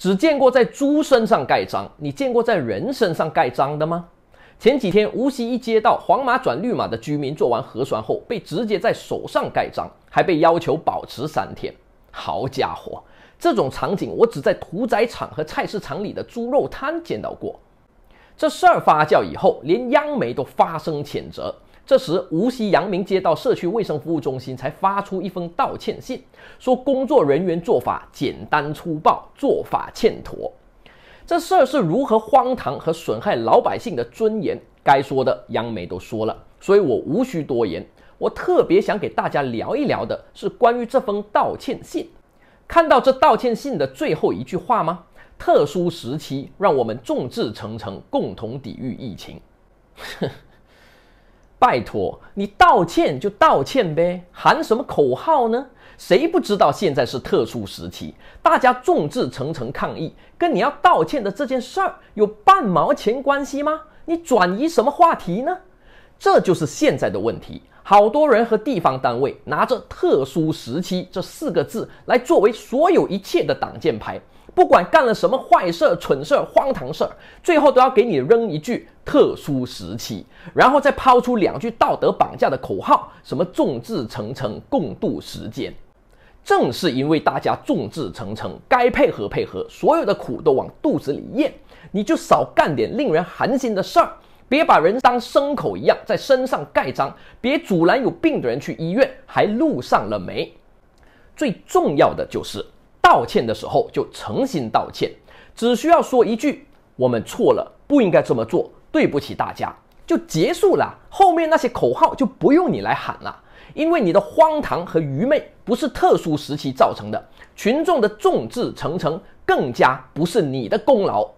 只见过在猪身上盖章，你见过在人身上盖章的吗？前几天无锡一街道黄码转绿码的居民做完核酸后，被直接在手上盖章，还被要求保持三天。好家伙，这种场景我只在屠宰场和菜市场里的猪肉摊见到过。这事儿发酵以后，连央媒都发声谴责。这时，无锡阳明街道社区卫生服务中心才发出一封道歉信，说工作人员做法简单粗暴，做法欠妥。这事儿是如何荒唐和损害老百姓的尊严？该说的，央媒都说了，所以我无需多言。我特别想给大家聊一聊的是关于这封道歉信。看到这道歉信的最后一句话吗？特殊时期，让我们众志成城，共同抵御疫情。拜托，你道歉就道歉呗，喊什么口号呢？谁不知道现在是特殊时期，大家众志成城抗议，跟你要道歉的这件事儿有半毛钱关系吗？你转移什么话题呢？这就是现在的问题。好多人和地方单位拿着“特殊时期”这四个字来作为所有一切的挡箭牌。不管干了什么坏事儿、蠢事儿、荒唐事儿，最后都要给你扔一句“特殊时期”，然后再抛出两句道德绑架的口号，什么“众志成城，共度时间”。正是因为大家众志成城，该配合配合，所有的苦都往肚子里咽，你就少干点令人寒心的事儿，别把人当牲口一样在身上盖章，别阻拦有病的人去医院，还录上了没？最重要的就是。道歉的时候就诚心道歉，只需要说一句“我们错了，不应该这么做，对不起大家”，就结束了。后面那些口号就不用你来喊了，因为你的荒唐和愚昧不是特殊时期造成的，群众的众志成城更加不是你的功劳。